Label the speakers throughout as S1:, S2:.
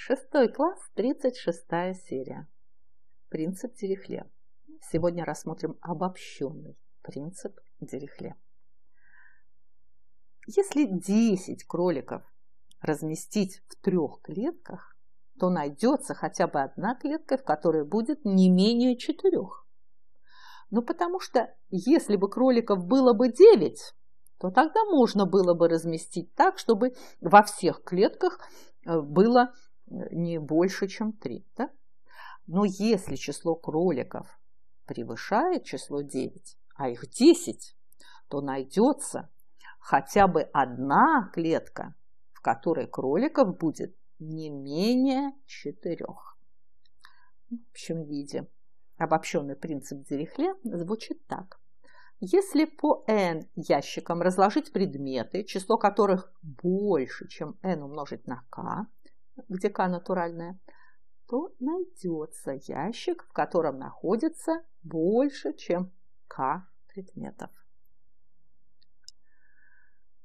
S1: Шестой класс, 36 серия. Принцип Дирихле. Сегодня рассмотрим обобщенный принцип Дирихле. Если 10 кроликов разместить в трех клетках, то найдется хотя бы одна клетка, в которой будет не менее четырех. Ну потому что если бы кроликов было бы 9, то тогда можно было бы разместить так, чтобы во всех клетках э, было не больше, чем 3. Да? Но если число кроликов превышает число 9, а их 10, то найдется хотя бы одна клетка, в которой кроликов будет не менее четырех. В общем виде обобщенный принцип Дирихле звучит так. Если по n ящикам разложить предметы, число которых больше, чем n умножить на k, где К натуральная, то найдется ящик, в котором находится больше, чем К предметов.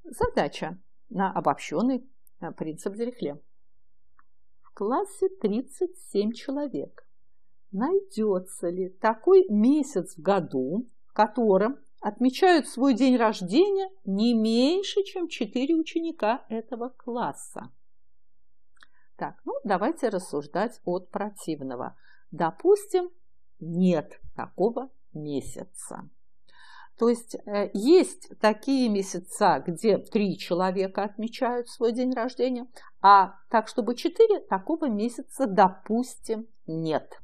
S1: Задача на обобщенный э, принцип Дирихле. В классе 37 человек. Найдется ли такой месяц в году, в котором отмечают свой день рождения не меньше, чем 4 ученика этого класса? Так, ну давайте рассуждать от противного. Допустим, нет такого месяца. То есть э, есть такие месяца, где три человека отмечают свой день рождения, а так, чтобы четыре, такого месяца, допустим, нет.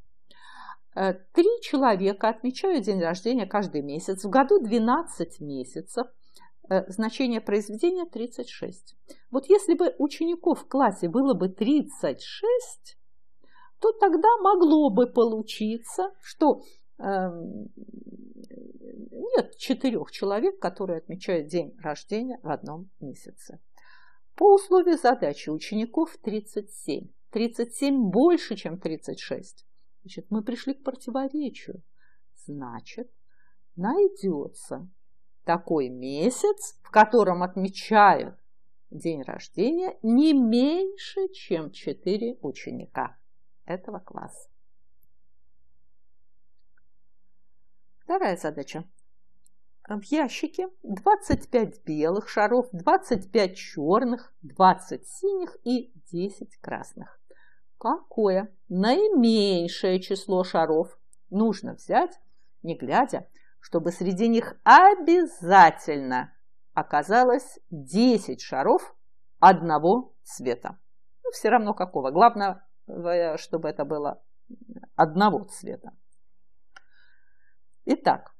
S1: Э, три человека отмечают день рождения каждый месяц. В году 12 месяцев, Э, значение произведения 36. Вот если бы учеников в классе было бы 36, то тогда могло бы получиться, что эм, нет четырех человек, которые отмечают день рождения в одном месяце. По условию задачи учеников 37. 37 больше, чем 36. Значит, мы пришли к противоречию. Значит, найдется такой месяц, в котором отмечают день рождения не меньше, чем 4 ученика этого класса. Вторая задача. В ящике 25 белых шаров, 25 черных, 20 синих и 10 красных. Какое наименьшее число шаров нужно взять, не глядя, чтобы среди них обязательно оказалось 10 шаров одного цвета. Ну, все равно какого. Главное, э, чтобы это было одного цвета. Итак,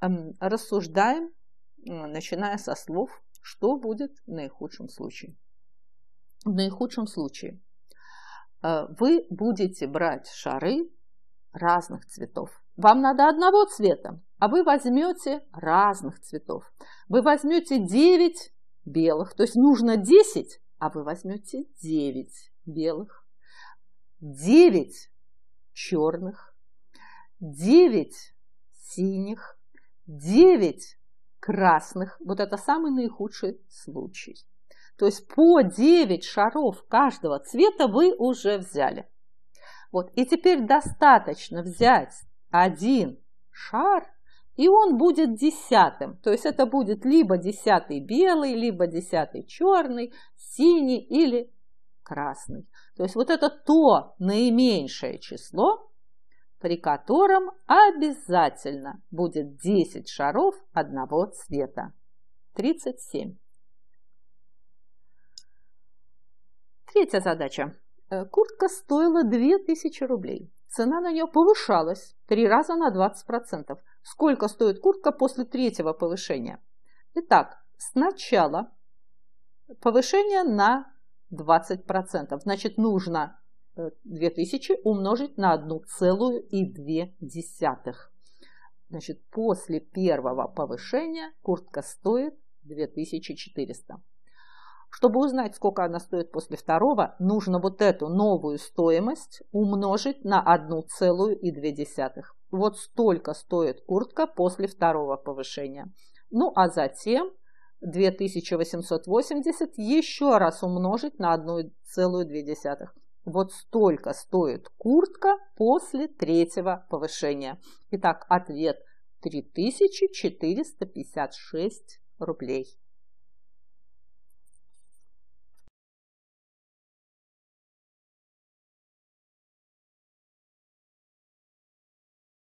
S1: эм, рассуждаем, э, начиная со слов, что будет в наихудшем случае. В наихудшем случае э, вы будете брать шары разных цветов. Вам надо одного цвета, а вы возьмете разных цветов. Вы возьмете 9 белых, то есть нужно 10, а вы возьмете 9 белых, 9 черных, 9 синих, 9 красных. Вот это самый наихудший случай. То есть по 9 шаров каждого цвета вы уже взяли. Вот. И теперь достаточно взять один шар и он будет десятым. То есть это будет либо десятый белый, либо десятый черный, синий или красный. То есть вот это то наименьшее число, при котором обязательно будет 10 шаров одного цвета. 37. Третья задача. Э, куртка стоила 2000 рублей. Цена на нее повышалась три раза на 20%. Сколько стоит куртка после третьего повышения? Итак, сначала повышение на 20%. Значит, нужно 2000 э, умножить на 1,2. Значит, после первого повышения куртка стоит 2400. Чтобы узнать, сколько она стоит после второго, нужно вот эту новую стоимость умножить на 1,2. Вот столько стоит куртка после второго повышения. Ну а затем 2880 еще раз умножить на 1,2. Вот столько стоит куртка после третьего повышения. Итак, ответ 3456 рублей.